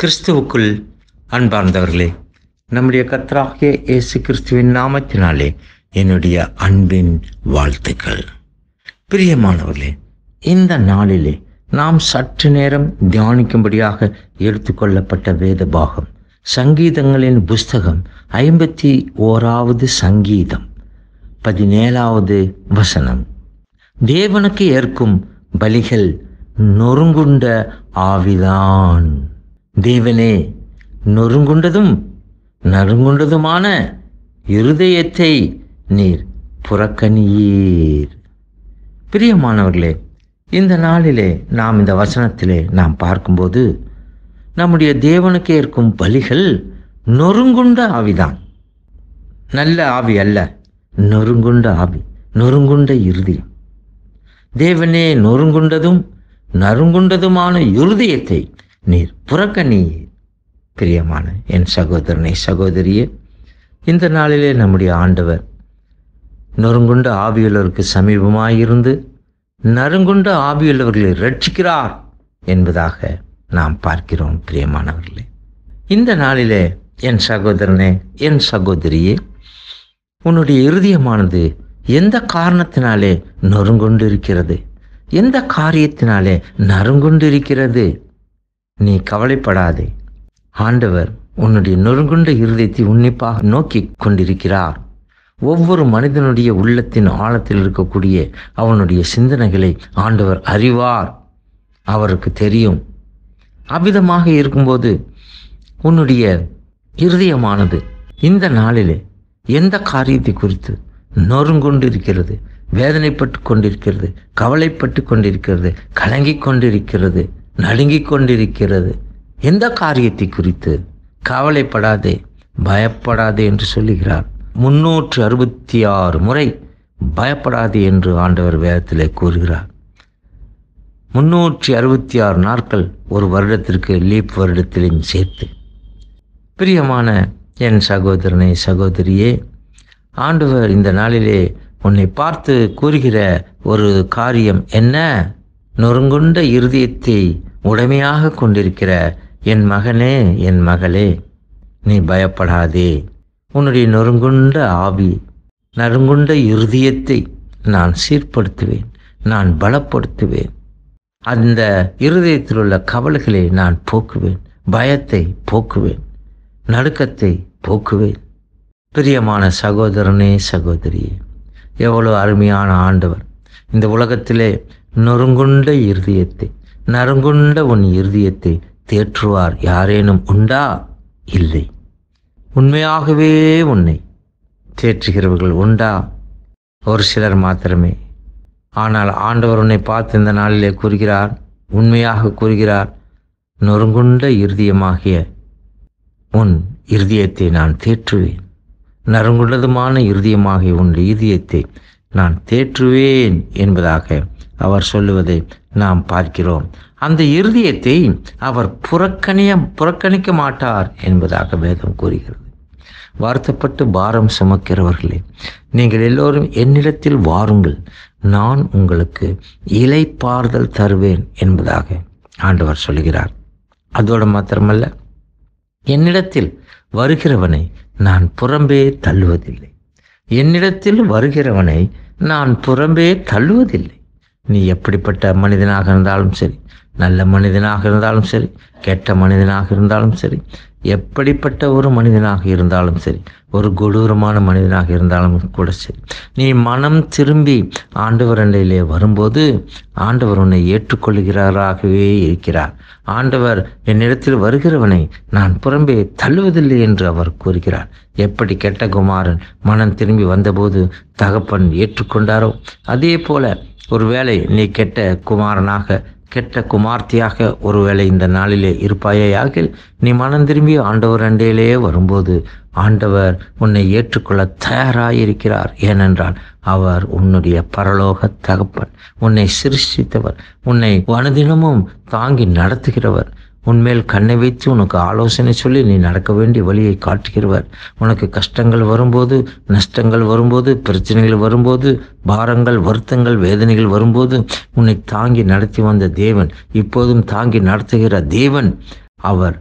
கிறிஸ்துவுக்குள் அன்பார்ந்தவர்களே நம்முடைய கத்தராகிய இயேசு கிறிஸ்துவின் நாமத்தினாலே என்னுடைய அன்பின் வாழ்த்துக்கள் பிரியமானவர்களே இந்த நாளிலே நாம் சற்று நேரம் தியானிக்கும்படியாக எடுத்துக்கொள்ளப்பட்ட வேத பாகம் சங்கீதங்களின் புஸ்தகம் ஐம்பத்தி ஓராவது சங்கீதம் பதினேழாவது வசனம் தேவனுக்கு ஏற்கும் பலிகள் நொறுங்குண்ட ஆவிதான் தேவனே நொறுங்குண்டதும் நறுங்குண்டதுமான இருதயத்தை நீர் புறக்கணியீர் பிரியமானவர்களே இந்த நாளிலே நாம் இந்த வசனத்திலே நாம் பார்க்கும்போது நம்முடைய தேவனுக்கு ஏற்கும் பலிகள் நொறுங்குண்ட ஆவிதான் நல்ல ஆவி அல்ல நொறுங்குண்ட ஆவி நொறுங்குண்ட இறுதி தேவனே நொறுங்குண்டதும் நறுங்குண்டதுமான இருதயத்தை நீர் புறக்கணியே பிரியமான என் சகோதரனை சகோதரியே இந்த நாளிலே நம்முடைய ஆண்டவர் நொறுங்குண்ட ஆவியுள்ளவருக்கு சமீபமாயிருந்து நறுங்குண்ட ஆவியுள்ளவர்களை ரட்சிக்கிறார் என்பதாக நாம் பார்க்கிறோம் பிரியமானவர்களே இந்த நாளிலே என் சகோதரனே என் சகோதரியே உன்னுடைய இருதயமானது எந்த காரணத்தினாலே நொறுங்குண்டு இருக்கிறது எந்த காரியத்தினாலே நறுங்குண்டு இருக்கிறது நீ கவலைப்படாதே ஆண்டவர் உன்னுடைய நொறுங்குண்ட இருதயத்தை உன்னிப்பாக நோக்கி கொண்டிருக்கிறார் ஒவ்வொரு மனிதனுடைய உள்ளத்தின் ஆழத்தில் இருக்கக்கூடிய அவனுடைய சிந்தனைகளை ஆண்டவர் அறிவார் அவருக்கு தெரியும் அவ்விதமாக இருக்கும்போது உன்னுடைய இருதயமானது இந்த நாளிலே எந்த காரியத்தை குறித்து நொறுங்கொண்டிருக்கிறது வேதனைப்பட்டு கொண்டிருக்கிறது கவலைப்பட்டு கொண்டிருக்கிறது கலங்கி கொண்டிருக்கிறது நடுங்கிக் கொண்டிருக்கிறது எந்த காரியத்தை குறித்து கவலைப்படாதே பயப்படாதே என்று சொல்லுகிறார் முன்னூற்று அறுபத்தி ஆறு முறை பயப்படாதே என்று ஆண்டவர் வேதத்திலே கூறுகிறார் முன்னூற்றி அறுபத்தி ஆறு நாட்கள் ஒரு வருடத்திற்கு லீப் வருடத்திலும் சேர்த்து பிரியமான என் சகோதரனை சகோதரியே ஆண்டவர் இந்த நாளிலே உன்னை பார்த்து கூறுகிற ஒரு காரியம் என்ன நொறுங்குண்ட இருதயத்தை உடைமையாக கொண்டிருக்கிற என் மகனே என் மகளே நீ பயப்படாதே உன்னுடைய நொறுங்குண்ட ஆவி நறுங்குண்ட இருதயத்தை நான் சீர்படுத்துவேன் நான் பலப்படுத்துவேன் அந்த இருதயத்தில் உள்ள கவலைகளை நான் போக்குவேன் பயத்தை போக்குவேன் நடுக்கத்தை போக்குவேன் பிரியமான சகோதரனே சகோதரியே எவ்வளோ அருமையான ஆண்டவர் இந்த உலகத்திலே நொறுங்குண்ட இருதயத்தை நறுங்குண்ட உன் இருதயத்தை தேற்றுவார் யாரேனும் உண்டா இல்லை உண்மையாகவே உன்னை தேற்றுகிறவர்கள் உண்டா ஒரு சிலர் மாத்திரமே ஆனால் ஆண்டவர் உன்னை பார்த்து இந்த நாளிலே கூறுகிறார் உண்மையாக கூறுகிறார் நொறுங்குண்ட இருதயமாகிய உன் இருதயத்தை நான் தேற்றுவேன் நறுங்குண்டதுமான இருதயமாகிய உன் இருதயத்தை நான் தேற்றுவேன் என்பதாக அவர் சொல்லுவதை நாம் பார்க்கிறோம் அந்த இருதயத்தை அவர் புறக்கணிய புறக்கணிக்க மாட்டார் என்பதாக வேதம் கூறுகிறது வருத்தப்பட்டு பாரம் சுமக்கிறவர்களே நீங்கள் எல்லோரும் என்னிடத்தில் வாருங்கள் நான் உங்களுக்கு இலை பார்தல் தருவேன் என்பதாக ஆண்டவர் சொல்கிறார் அதோடு மாத்திரமல்ல என்னிடத்தில் வருகிறவனை நான் புறம்பே தள்ளுவதில்லை என்னிடத்தில் வருகிறவனை நான் புறம்பே தள்ளுவதில்லை நீ எப்படிப்பட்ட மனிதனாக இருந்தாலும் சரி நல்ல மனிதனாக இருந்தாலும் சரி கெட்ட மனிதனாக இருந்தாலும் சரி எப்படிப்பட்ட ஒரு மனிதனாக இருந்தாலும் சரி ஒரு கொடூரமான மனிதனாக இருந்தாலும் கூட சரி நீ மனம் திரும்பி ஆண்டவர் நிலையிலே வரும்போது ஆண்டவர் உன்னை ஏற்றுக்கொள்கிறாராகவே இருக்கிறார் ஆண்டவர் என்னிடத்தில் வருகிறவனை நான் புறம்பே தள்ளுவதில்லை என்று அவர் கூறுகிறார் எப்படி கெட்ட குமாரன் மனம் திரும்பி வந்தபோது தகப்பன் ஏற்றுக்கொண்டாரோ அதே போல ஒருவேளை நீ கெட்ட குமாரனாக கெட்ட குமார்த்தியாக ஒருவேளை இந்த நாளிலே ஆகில் நீ மனம் திரும்பி ஆண்டவர் அண்டையிலேயே வரும்போது ஆண்டவர் உன்னை ஏற்றுக்கொள்ள தயாராயிருக்கிறார் ஏனென்றால் அவர் உன்னுடைய பரலோக தகப்பன் உன்னை சிருஷ்டித்தவர் உன்னை வனதினமும் தாங்கி நடத்துகிறவர் உன்மேல் கண்ணை வைத்து உனக்கு ஆலோசனை சொல்லி நீ நடக்க வேண்டிய வழியை காட்டுகிறவர் உனக்கு கஷ்டங்கள் வரும்போது நஷ்டங்கள் வரும்போது பிரச்சனைகள் வரும்போது பாரங்கள் வருத்தங்கள் வேதனைகள் வரும்போது உன்னை தாங்கி நடத்தி வந்த தேவன் இப்போதும் தாங்கி நடத்துகிற தேவன் அவர்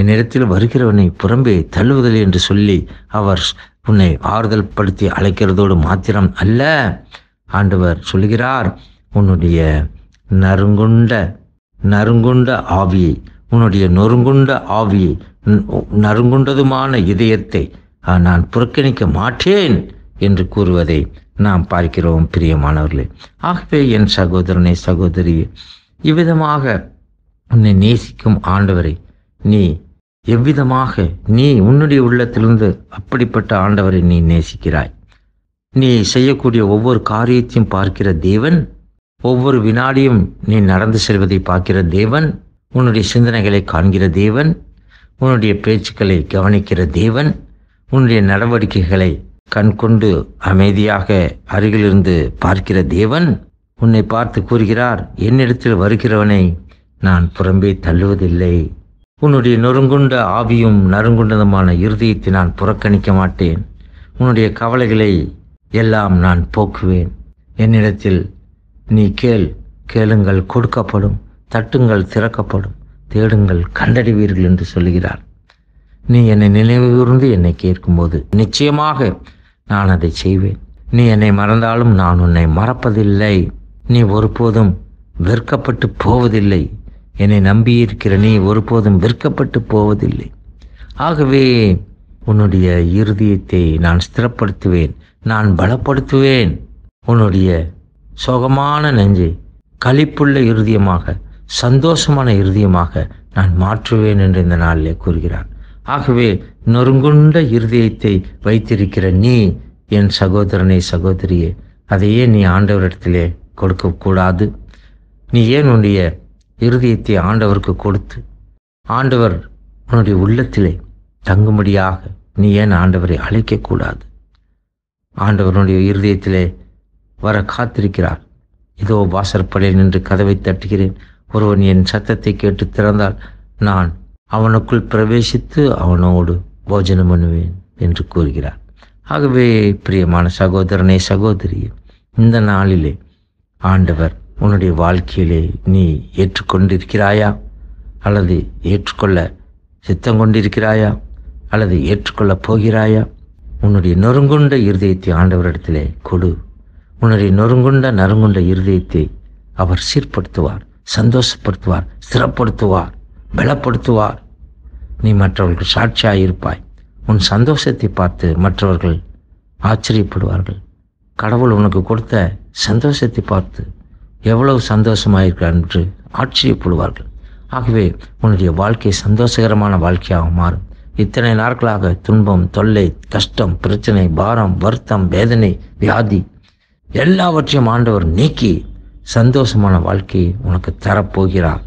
என்னிடத்தில் வருகிறவனை புறம்பே தள்ளுவதில்லை என்று சொல்லி அவர் உன்னை ஆறுதல் படுத்தி அழைக்கிறதோடு மாத்திரம் அல்ல ஆண்டவர் சொல்கிறார் உன்னுடைய நறுங்குண்ட நறுங்குண்ட ஆவியை உன்னுடைய நொறுங்குண்ட ஆவியை நறுங்குண்டதுமான இதயத்தை நான் புறக்கணிக்க மாட்டேன் என்று கூறுவதை நாம் பார்க்கிறோம் பிரியமானவர்களே ஆகவே என் சகோதரனை சகோதரியே இவ்விதமாக உன்னை நேசிக்கும் ஆண்டவரை நீ எவ்விதமாக நீ உன்னுடைய உள்ளத்திலிருந்து அப்படிப்பட்ட ஆண்டவரை நீ நேசிக்கிறாய் நீ செய்யக்கூடிய ஒவ்வொரு காரியத்தையும் பார்க்கிற தேவன் ஒவ்வொரு வினாடியும் நீ நடந்து செல்வதை பார்க்கிற தேவன் உன்னுடைய சிந்தனைகளை காண்கிற தேவன் உன்னுடைய பேச்சுக்களை கவனிக்கிற தேவன் உன்னுடைய நடவடிக்கைகளை கண்கொண்டு அமைதியாக அருகிலிருந்து பார்க்கிற தேவன் உன்னை பார்த்து கூறுகிறார் என்னிடத்தில் வருகிறவனை நான் புறம்பே தள்ளுவதில்லை உன்னுடைய நொறுங்குண்ட ஆவியும் நறுங்குண்டதுமான இறுதியத்தை நான் புறக்கணிக்க மாட்டேன் உன்னுடைய கவலைகளை எல்லாம் நான் போக்குவேன் என்னிடத்தில் நீ கேள் கேளுங்கள் கொடுக்கப்படும் தட்டுங்கள் திறக்கப்படும் தேடுங்கள் கண்டறிவீர்கள் என்று சொல்கிறார் நீ என்னை நினைவு கூர்ந்து என்னை கேட்கும்போது நிச்சயமாக நான் அதை செய்வேன் நீ என்னை மறந்தாலும் நான் உன்னை மறப்பதில்லை நீ ஒருபோதும் வெறுக்கப்பட்டு போவதில்லை என்னை நம்பியிருக்கிற நீ ஒருபோதும் வெறுக்கப்பட்டு போவதில்லை ஆகவே உன்னுடைய இருதயத்தை நான் ஸ்திரப்படுத்துவேன் நான் பலப்படுத்துவேன் உன்னுடைய சோகமான நெஞ்சை களிப்புள்ள இருதயமாக சந்தோஷமான இருதயமாக நான் மாற்றுவேன் என்று இந்த நாளிலே கூறுகிறார் ஆகவே நொறுங்குண்ட இருதயத்தை வைத்திருக்கிற நீ என் சகோதரனை சகோதரியே அதையே நீ ஆண்டவரிடத்திலே கொடுக்கக்கூடாது நீ ஏன் உன்னுடைய இருதயத்தை ஆண்டவருக்கு கொடுத்து ஆண்டவர் உன்னுடைய உள்ளத்திலே தங்கும்படியாக நீ ஏன் ஆண்டவரை அழைக்கக்கூடாது ஆண்டவனுடைய இருதயத்திலே வர காத்திருக்கிறார் இதோ வாசற்படையில் நின்று கதவை தட்டுகிறேன் ஒருவன் என் சத்தத்தை கேட்டு திறந்தால் நான் அவனுக்குள் பிரவேசித்து அவனோடு போஜனம் பண்ணுவேன் என்று கூறுகிறார் ஆகவே பிரியமான சகோதரனே சகோதரியே இந்த நாளிலே ஆண்டவர் உன்னுடைய வாழ்க்கையிலே நீ ஏற்றுக்கொண்டிருக்கிறாயா அல்லது ஏற்றுக்கொள்ள சித்தம் கொண்டிருக்கிறாயா அல்லது ஏற்றுக்கொள்ளப் போகிறாயா உன்னுடைய நொறுங்குண்ட இருதயத்தை ஆண்டவரிடத்திலே கொடு உன்னுடைய நொறுங்குண்ட நறுங்குண்ட இருதயத்தை அவர் சீர்படுத்துவார் சந்தோஷப்படுத்துவார் ஸ்திரப்படுத்துவார் பலப்படுத்துவார் நீ மற்றவர்கள் சாட்சியாக இருப்பாய் உன் சந்தோஷத்தை பார்த்து மற்றவர்கள் ஆச்சரியப்படுவார்கள் கடவுள் உனக்கு கொடுத்த சந்தோஷத்தை பார்த்து எவ்வளவு சந்தோஷமாக என்று ஆச்சரியப்படுவார்கள் ஆகவே உன்னுடைய வாழ்க்கை சந்தோஷகரமான வாழ்க்கையாக மாறும் இத்தனை நாட்களாக துன்பம் தொல்லை கஷ்டம் பிரச்சனை பாரம் வருத்தம் வேதனை வியாதி எல்லாவற்றையும் ஆண்டவர் நீக்கி சந்தோஷமான வாழ்க்கையை உனக்கு தரப்போகிறார்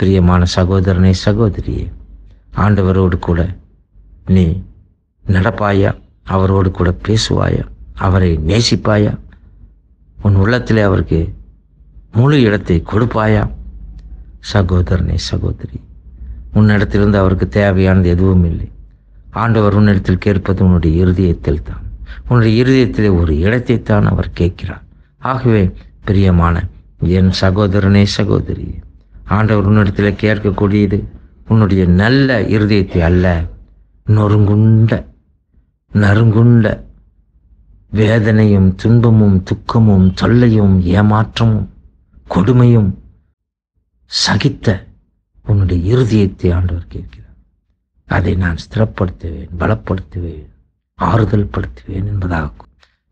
பிரியமான சகோதரனே சகோதரியே ஆண்டவரோடு கூட நீ நடப்பாயா அவரோடு கூட பேசுவாயா அவரை நேசிப்பாயா உன் உள்ளத்தில் அவருக்கு முழு இடத்தை கொடுப்பாயா சகோதரனே சகோதரி உன்னிடத்திலிருந்து அவருக்கு தேவையானது எதுவும் இல்லை ஆண்டவர் உன்னிடத்தில் கேட்பது உன்னுடைய இருதயத்தில் தான் உன்னுடைய இருதயத்தில் ஒரு இடத்தை தான் அவர் கேட்கிறார் ஆகவே பிரியமான என் சகோதரனே சகோதரி ஆண்டவர் உன்னிடத்தில் கேட்கக்கூடியது உன்னுடைய நல்ல இருதயத்தை அல்ல நொறுங்குண்ட நறுங்குண்ட வேதனையும் துன்பமும் துக்கமும் தொல்லையும் ஏமாற்றமும் கொடுமையும் சகித்த உன்னுடைய இருதயத்தை ஆண்டவர் கேட்கிறார் அதை நான் ஸ்திரப்படுத்துவேன் பலப்படுத்துவேன் ஆறுதல் படுத்துவேன் என்பதாகும்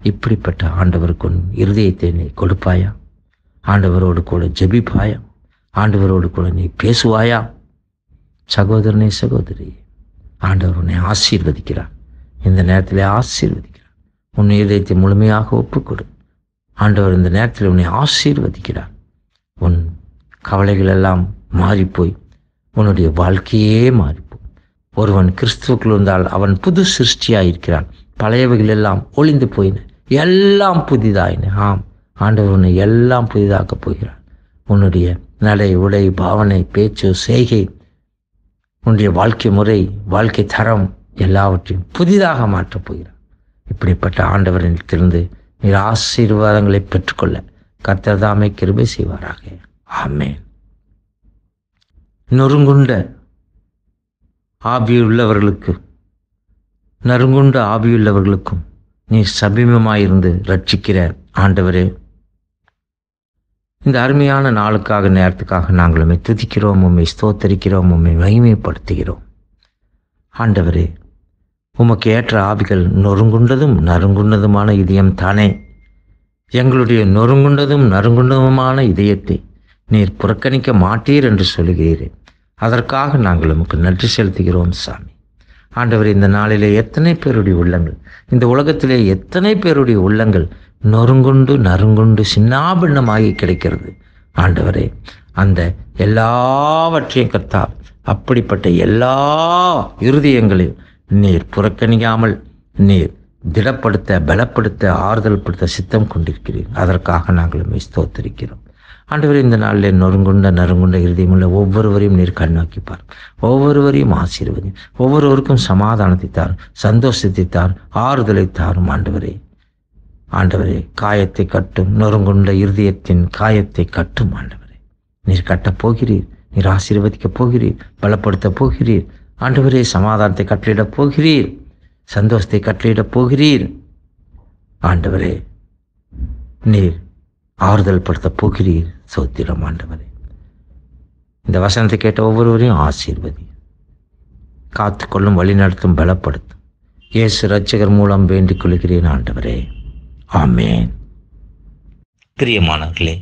இப்படிப்பட்ட ஆண்டவருக்கு இருதயத்தை நீ கொடுப்பாயா ஆண்டவரோடு கூட ஜெபிப்பாயா ஆண்டவரோடு கூட நீ பேசுவாயா சகோதரனே சகோதரி ஆண்டவர் உன்னை ஆசீர்வதிக்கிறார் இந்த நேரத்தில் ஆசீர்வதிக்கிறார் உன் இருதயத்தை முழுமையாக ஒப்புக்கொடு ஆண்டவர் இந்த நேரத்தில் உன்னை ஆசீர்வதிக்கிறார் உன் கவலைகள் எல்லாம் மாறிப்போய் உன்னுடைய வாழ்க்கையே மாறிப்போம் ஒருவன் கிறிஸ்துவுக்குள் இருந்தால் அவன் புது சிருஷ்டியாக இருக்கிறான் பழையவைகள் எல்லாம் ஒளிந்து போயின எல்லாம் புதிதாயின ஆம் ஆண்டவர் உன்னை எல்லாம் புதிதாக்க போகிறார் உன்னுடைய நடை உடை பாவனை பேச்சு செய்கை உன்னுடைய வாழ்க்கை முறை வாழ்க்கை தரம் எல்லாவற்றையும் புதிதாக மாற்றப் போகிறார் இப்படிப்பட்ட ஆண்டவரிடத்திலிருந்து நீர் ஆசீர்வாதங்களை பெற்றுக்கொள்ள கர்த்தர்தாமே கிருபை செய்வாராக ஆமே நொறுங்குண்ட ஆவியுள்ளவர்களுக்கு நறுங்குண்ட ஆவியுள்ளவர்களுக்கும் நீ சமீபமாயிருந்து ரட்சிக்கிற ஆண்டவரே இந்த அருமையான நாளுக்காக நேரத்துக்காக நாங்கள் உண்மை துதிக்கிறோம் உண்மை ஸ்தோத்தரிக்கிறோம் உண்மை மகிமைப்படுத்துகிறோம் ஆண்டவரே உமக்கு ஏற்ற ஆவிகள் நொறுங்குண்டதும் நறுங்குண்டதுமான இதயம் தானே எங்களுடைய நொறுங்குண்டதும் நறுங்குண்டதுமான இதயத்தை நீர் புறக்கணிக்க மாட்டீர் என்று சொல்கிறீரே அதற்காக நாங்கள் உமக்கு நன்றி செலுத்துகிறோம் சாமி ஆண்டவர் இந்த நாளிலே எத்தனை பேருடைய உள்ளங்கள் இந்த உலகத்திலே எத்தனை பேருடைய உள்ளங்கள் நொறுங்குண்டு நறுங்குண்டு சின்னாபின்னமாகி கிடைக்கிறது ஆண்டவரே அந்த எல்லாவற்றையும் கத்தா அப்படிப்பட்ட எல்லா இருதயங்களையும் நீர் புறக்கணிக்காமல் நீர் திடப்படுத்த பலப்படுத்த ஆறுதல் படுத்த சித்தம் கொண்டிருக்கிறீர்கள் அதற்காக நாங்கள் ஸ்தோத்திருக்கிறோம் ஆண்டவர் இந்த நாளில் நொறுங்குண்ட நறுங்குண்ட உள்ள ஒவ்வொருவரையும் நீர் கண்ணோக்கி பார் ஒவ்வொருவரையும் ஆசீர்வதி ஒவ்வொருவருக்கும் சமாதானத்தை தார் சந்தோஷத்தை தார் ஆறுதலை தாரும் ஆண்டவரே ஆண்டவரே காயத்தை கட்டும் நொறுங்குண்ட இருதயத்தின் காயத்தை கட்டும் ஆண்டவரே நீர் கட்டப் போகிறீர் நீர் ஆசீர்வதிக்கப் போகிறீர் பலப்படுத்தப் போகிறீர் ஆண்டவரே சமாதானத்தை கட்டளையிடப் போகிறீர் சந்தோஷத்தை கட்டளையிடப் போகிறீர் ஆண்டவரே நீர் ஆறுதல் படுத்தப் போகிறீர் சோத்திரம் ஆண்டவரே இந்த வசனத்தை கேட்ட ஒவ்வொருவரையும் ஆசீர்வதி காத்துக்கொள்ளும் வழிநடத்தும் பலப்படுத்தும் இயேசு ரட்சகர் மூலம் வேண்டிக் கொள்கிறேன் ஆண்டவரே ஆமேன் பிரியமானவர்களே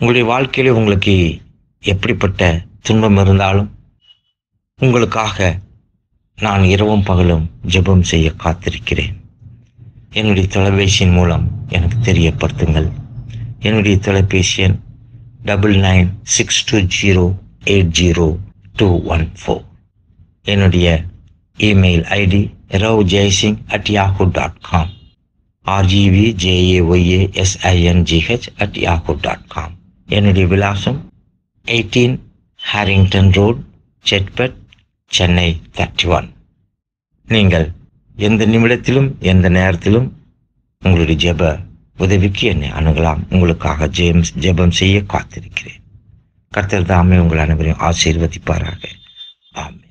உங்களுடைய வாழ்க்கையிலே உங்களுக்கு எப்படிப்பட்ட துன்பம் இருந்தாலும் உங்களுக்காக நான் இரவும் பகலும் ஜெபம் செய்ய காத்திருக்கிறேன் என்னுடைய தொலைபேசியின் மூலம் எனக்கு தெரியப்படுத்துங்கள் என்னுடைய தொலைபேசி எண் double nine six two zero eight zero two one four என்னுடைய email ID Rav Jaisingh at Yahoo dot com R G V J A Y A S I N G H at Yahoo dot com என்னுடைய விலாசம் eighteen Harrington Road Chetpet Chennai thirty one நீங்கள் எந்த நிமிடத்திலும் எந்த நேரத்திலும் உங்களுடைய ஜெப உதவிக்கு என்னை அணுகலாம் உங்களுக்காக ஜெயம் ஜெபம் செய்ய காத்திருக்கிறேன் கர்த்தர் தாமே உங்கள் அனைவரையும் ஆசீர்வதிப்பாராக ஆமே